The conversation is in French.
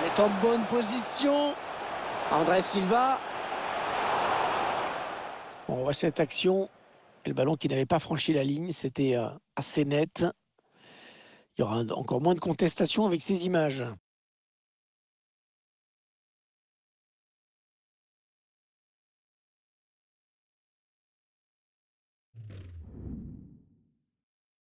Il est en bonne position. André Silva. On voit cette action. Et le ballon qui n'avait pas franchi la ligne, c'était euh, assez net. Il y aura encore moins de contestation avec ces images.